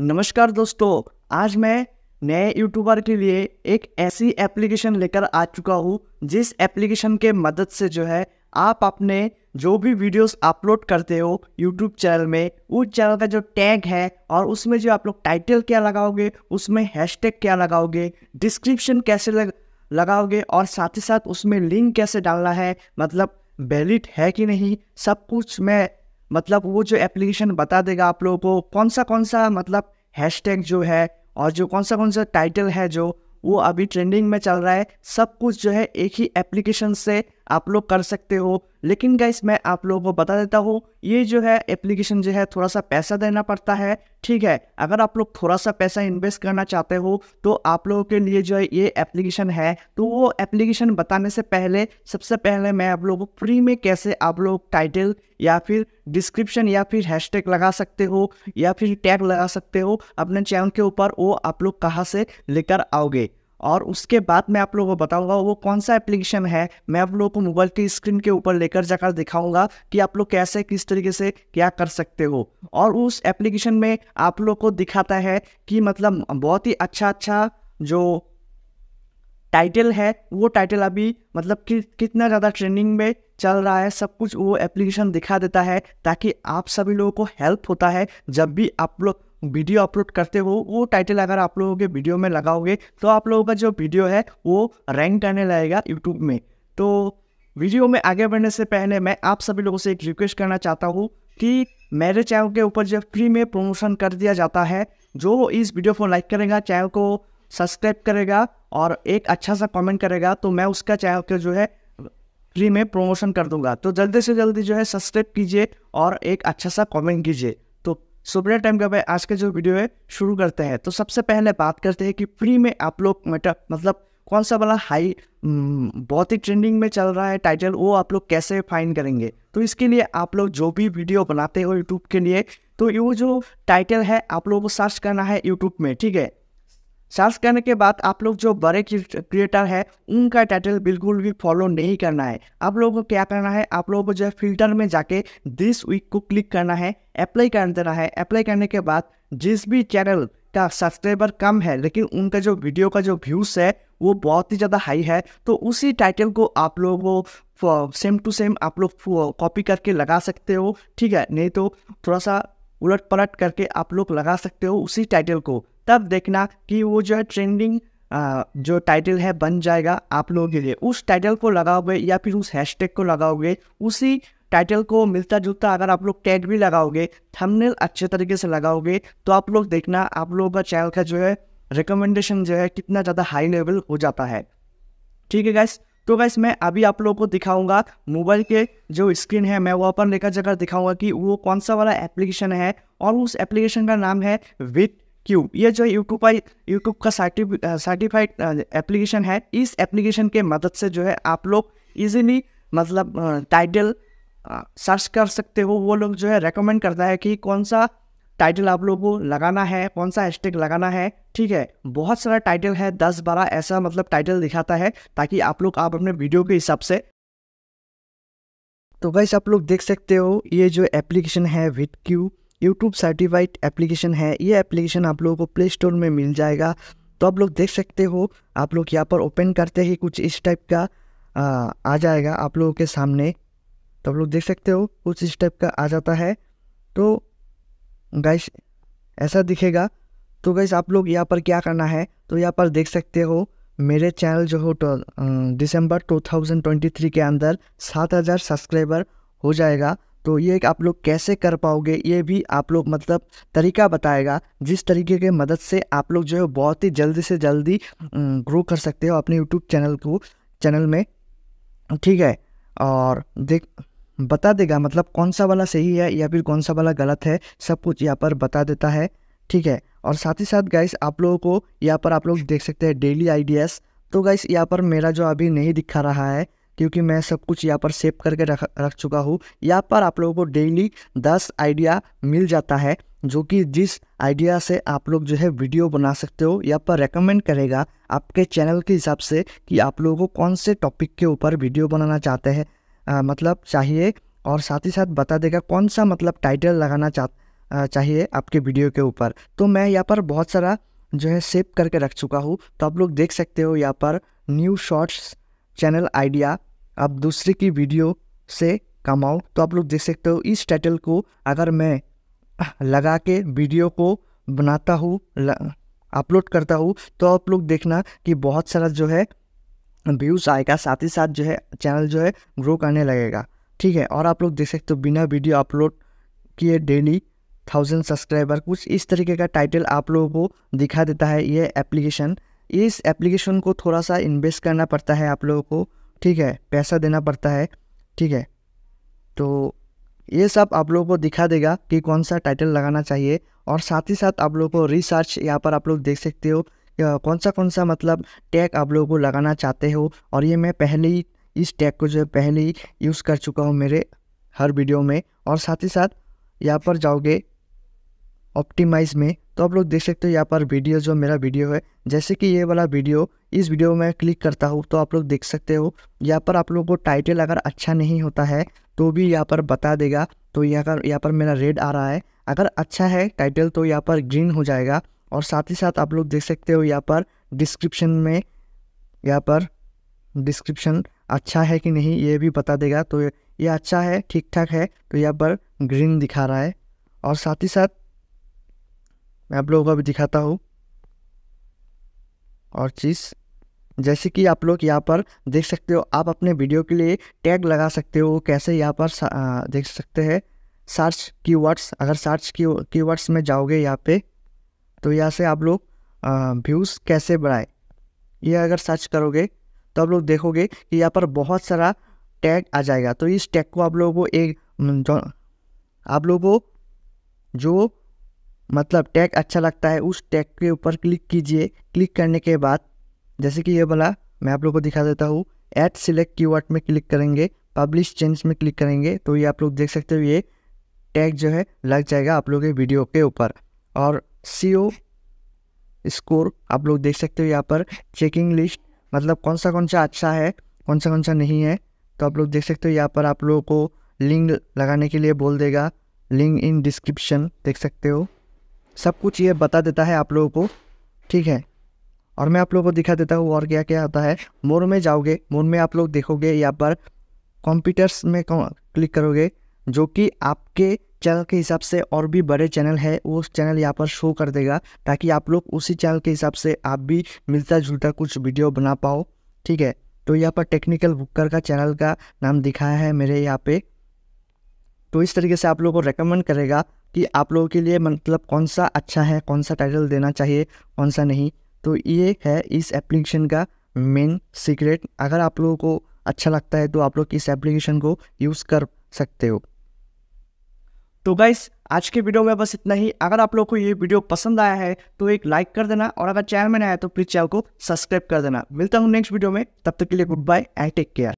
नमस्कार दोस्तों आज मैं नए यूट्यूबर के लिए एक ऐसी एप्लीकेशन लेकर आ चुका हूँ जिस एप्लीकेशन के मदद से जो है आप अपने जो भी वीडियोस अपलोड करते हो यूट्यूब चैनल में उस चैनल का जो टैग है और उसमें जो आप लोग टाइटल क्या लगाओगे उसमें हैशटैग क्या लगाओगे डिस्क्रिप्शन कैसे लग, लगाओगे और साथ ही साथ उसमें लिंक कैसे डालना है मतलब वैलिड है कि नहीं सब कुछ मैं मतलब वो जो एप्लीकेशन बता देगा आप लोगों को कौन सा कौन सा मतलब हैशटैग जो है और जो कौन सा कौन सा टाइटल है जो वो अभी ट्रेंडिंग में चल रहा है सब कुछ जो है एक ही एप्लीकेशन से आप लोग कर सकते हो लेकिन गाइस मैं आप लोगों को बता देता हूँ ये जो है एप्लीकेशन जो है थोड़ा सा पैसा देना पड़ता है ठीक है अगर आप लोग थोड़ा सा पैसा इन्वेस्ट करना चाहते हो तो आप लोगों के लिए जो है ये एप्लीकेशन है तो वो एप्लीकेशन बताने से पहले सबसे पहले मैं आप लोगों को फ्री में कैसे आप लोग टाइटल या फिर डिस्क्रिप्शन या फिर हैशटैग लगा सकते हो या फिर टैग लगा सकते हो अपने चैनल के ऊपर वो आप लोग कहाँ से लेकर आओगे और उसके बाद मैं आप लोगों को बताऊंगा वो कौन सा एप्लीकेशन है मैं आप लोगों को मोबाइल की स्क्रीन के ऊपर लेकर जाकर दिखाऊंगा कि आप लोग कैसे किस तरीके से क्या कर सकते हो और उस एप्लीकेशन में आप लोग को दिखाता है कि मतलब बहुत ही अच्छा अच्छा जो टाइटल है वो टाइटल अभी मतलब कि कितना ज़्यादा ट्रेंडिंग में चल रहा है सब कुछ वो एप्लीकेशन दिखा देता है ताकि आप सभी लोगों को हेल्प होता है जब भी आप लोग वीडियो अपलोड करते हो वो टाइटल अगर आप लोगों के वीडियो में लगाओगे तो आप लोगों का जो वीडियो है वो रैंक करने लगेगा यूट्यूब में तो वीडियो में आगे बढ़ने से पहले मैं आप सभी लोगों से एक रिक्वेस्ट करना चाहता हूँ कि मेरे चैनल के ऊपर जब फ्री में प्रमोशन कर दिया जाता है जो इस वीडियो को लाइक करेगा चैनल को सब्सक्राइब करेगा और एक अच्छा सा कमेंट करेगा तो मैं उसका चैनल के जो है फ्री में प्रमोशन कर दूंगा तो जल्दी से जल्दी जो है सब्सक्राइब कीजिए और एक अच्छा सा कमेंट कीजिए सुबह टाइम का भाई आज का जो वीडियो है शुरू करते हैं तो सबसे पहले बात करते हैं कि फ्री में आप लोग मतलब कौन सा वाला हाई बहुत ही ट्रेंडिंग में चल रहा है टाइटल वो आप लोग कैसे फाइन करेंगे तो इसके लिए आप लोग जो भी वीडियो बनाते हो यूट्यूब के लिए तो यू जो टाइटल है आप लोगों को सर्च करना है यूट्यूब में ठीक है सर्च करने के बाद आप लोग जो बड़े क्रिएटर है उनका टाइटल बिल्कुल भी फॉलो नहीं करना है आप लोगों को क्या करना है आप लोगों को जो है फिल्टर में जाके दिस वीक को क्लिक करना है अप्लाई कर देना है अप्लाई करने के बाद जिस भी चैनल का सब्सक्राइबर कम है लेकिन उनका जो वीडियो का जो व्यूज़ है वो बहुत ही ज़्यादा हाई है तो उसी टाइटल को आप लोग सेम टू सेम आप लोग कॉपी करके लगा सकते हो ठीक है नहीं तो थोड़ा सा उलट पलट करके आप लोग लगा सकते हो उसी टाइटल को तब देखना कि वो जो है ट्रेंडिंग जो टाइटल है बन जाएगा आप लोगों के लिए उस टाइटल को लगाओगे या फिर उस हैशटैग को लगाओगे उसी टाइटल को मिलता जुलता अगर आप लोग टैग भी लगाओगे थंबनेल अच्छे तरीके से लगाओगे तो आप लोग देखना आप लोगों का चैनल का जो है रिकमेंडेशन जो है कितना ज़्यादा हाई लेवल हो जाता है ठीक है गैस तो गैस मैं अभी आप लोगों को दिखाऊंगा मोबाइल के जो स्क्रीन है मैं वहाँ पर लेकर जाकर दिखाऊंगा कि वो कौन सा वाला एप्लीकेशन है और उस एप्लीकेशन का नाम है विथ क्यूब ये जो यूट्यूब पर यूट्यूब का सर्टिफाइड एप्लीकेशन है इस एप्लीकेशन के मदद से जो है आप लोग इजीली मतलब टाइटल सर्च कर सकते हो वो लोग जो है रेकमेंड करता है कि कौन सा टाइटल आप लोगों को लगाना है कौन सा हैशटैग लगाना है ठीक है बहुत सारा टाइटल है दस बारह ऐसा मतलब टाइटल दिखाता है ताकि आप लोग आप अपने वीडियो के हिसाब से तो वैसे आप लोग देख सकते हो ये जो एप्लीकेशन है vidIQ YouTube certified application है ये एप्लीकेशन आप लोगों को प्ले स्टोर में मिल जाएगा तो आप लोग देख सकते हो आप लोग यहाँ पर ओपन करते ही कुछ इस टाइप का आ, आ जाएगा आप लोगों के सामने तो आप लोग देख सकते हो कुछ इस टाइप का आ जाता है तो गैस ऐसा दिखेगा तो गैस आप लोग यहाँ पर क्या करना है तो यहाँ पर देख सकते हो मेरे चैनल जो हो तो, दिसंबर 2023 के अंदर 7000 सब्सक्राइबर हो जाएगा तो ये आप लोग कैसे कर पाओगे ये भी आप लोग मतलब तरीका बताएगा जिस तरीके के मदद से आप लोग जो है बहुत ही जल्दी से जल्दी ग्रो कर सकते हो अपने यूट्यूब चैनल को चैनल में ठीक है और देख बता देगा मतलब कौन सा वाला सही है या फिर कौन सा वाला गलत है सब कुछ यहाँ पर बता देता है ठीक है और साथ ही साथ गाइस आप लोगों को यहाँ पर आप लोग देख सकते हैं डेली आइडियाज़ तो गाइस यहाँ पर मेरा जो अभी नहीं दिखा रहा है क्योंकि मैं सब कुछ यहाँ पर सेव करके रख रख चुका हूँ यहाँ पर आप लोगों को डेली दस आइडिया मिल जाता है जो कि जिस आइडिया से आप लोग जो है वीडियो बना सकते हो यहाँ पर रेकमेंड करेगा आपके चैनल के हिसाब से कि आप लोगों को कौन से टॉपिक के ऊपर वीडियो बनाना चाहते हैं मतलब चाहिए और साथ ही साथ बता देगा कौन सा मतलब टाइटल लगाना चाह चाहिए आपके वीडियो के ऊपर तो मैं यहाँ पर बहुत सारा जो है सेव करके रख चुका हूँ तो आप लोग देख सकते हो यहाँ पर न्यू शॉर्ट्स चैनल आइडिया आप दूसरे की वीडियो से कमाओ तो आप लोग देख सकते हो इस टाइटल को अगर मैं लगा के वीडियो को बनाता हूँ अपलोड करता हूँ तो आप लोग देखना कि बहुत सारा जो है व्यूज़ आएगा साथ ही साथ जो है चैनल जो है ग्रो करने लगेगा ठीक है और आप लोग देख सकते हो बिना वीडियो अपलोड किए डेली थाउजेंड सब्सक्राइबर कुछ इस तरीके का टाइटल आप लोगों को दिखा देता है ये एप्लीकेशन इस एप्लीकेशन को थोड़ा सा इन्वेस्ट करना पड़ता है आप लोगों को ठीक है पैसा देना पड़ता है ठीक है तो ये सब आप लोगों को दिखा देगा कि कौन सा टाइटल लगाना चाहिए और साथ ही साथ आप लोगों को रिसर्च यहाँ पर आप लोग देख सकते हो कौन सा कौन सा मतलब टैग आप लोगों को लगाना चाहते हो और ये मैं पहले ही इस टैग को जो है पहले ही यूज़ कर चुका हूँ मेरे हर वीडियो में और साथ ही साथ यहाँ पर जाओगे ऑप्टिमाइज में तो आप लोग देख सकते हो यहाँ पर वीडियो जो मेरा वीडियो है जैसे कि ये वाला वीडियो इस वीडियो में क्लिक करता हूँ तो आप लोग देख सकते हो यहाँ पर आप लोगों को टाइटल अगर अच्छा नहीं होता है तो भी यहाँ पर बता देगा तो यहाँ का यहाँ पर मेरा रेड आ रहा है अगर अच्छा है टाइटल तो यहाँ पर ग्रीन हो जाएगा और साथ ही साथ आप लोग देख सकते हो यहाँ पर डिस्क्रिप्शन में यहाँ पर डिस्क्रिप्शन अच्छा है कि नहीं ये भी बता देगा तो ये अच्छा है ठीक ठाक है तो यहाँ पर ग्रीन दिखा रहा है और साथ ही साथ मैं आप लोगों को अभी दिखाता हूँ और चीज़ जैसे कि आप लोग यहाँ पर देख सकते हो आप अपने वीडियो के लिए टैग लगा सकते हो कैसे यहाँ पर देख सकते हैं सर्च कीवर्ड्स अगर सर्च की कीवर्ड्स में जाओगे यहाँ पे तो यहाँ से आप लोग व्यूज़ कैसे बढ़ाए ये अगर सर्च करोगे तो आप लोग देखोगे कि यहाँ पर बहुत सारा टैग आ जाएगा तो इस टैग को आप लोगों को एक आप लोगों को जो मतलब टैग अच्छा लगता है उस टैग के ऊपर क्लिक कीजिए क्लिक करने के बाद जैसे कि ये बोला मैं आप लोग को दिखा देता हूँ एड सिलेक्ट कीवर्ड में क्लिक करेंगे पब्लिश चेंज में क्लिक करेंगे तो ये आप लोग देख सकते हो ये टैग जो है लग जाएगा आप लोग के वीडियो के ऊपर और सी स्कोर आप लोग देख सकते हो यहाँ पर चेकिंग लिस्ट मतलब कौन सा कौन सा अच्छा है कौन सा कौन सा नहीं है तो आप लोग देख सकते हो यहाँ पर आप लोगों को लिंक लगाने के लिए बोल देगा लिंक इन डिस्क्रिप्शन देख सकते हो सब कुछ ये बता देता है आप लोगों को ठीक है और मैं आप लोगों को दिखा देता हूँ और क्या क्या होता है मोर में जाओगे मोर में आप लोग देखोगे यहाँ पर कंप्यूटर्स में क्लिक करोगे जो कि आपके चैनल के हिसाब से और भी बड़े चैनल है वो चैनल यहाँ पर शो कर देगा ताकि आप लोग उसी चैनल के हिसाब से आप भी मिलता जुलता कुछ वीडियो बना पाओ ठीक है तो यहाँ पर टेक्निकल बुकर का चैनल का नाम दिखाया है मेरे यहाँ पे तो इस तरीके से आप लोगों को रिकमेंड करेगा कि आप लोगों के लिए मतलब कौन सा अच्छा है कौन सा टाइटल देना चाहिए कौन सा नहीं तो ये है इस एप्लीकेशन का मेन सीक्रेट अगर आप लोगों को अच्छा लगता है तो आप लोग इस एप्लीकेशन को यूज़ कर सकते हो तो गाइस आज के वीडियो में बस इतना ही अगर आप लोग को ये वीडियो पसंद आया है तो एक लाइक कर देना और अगर चैनल में आया तो प्लीज़ चैनल को सब्सक्राइब कर देना मिलता हूँ नेक्स्ट वीडियो में तब तक के लिए good bye and take care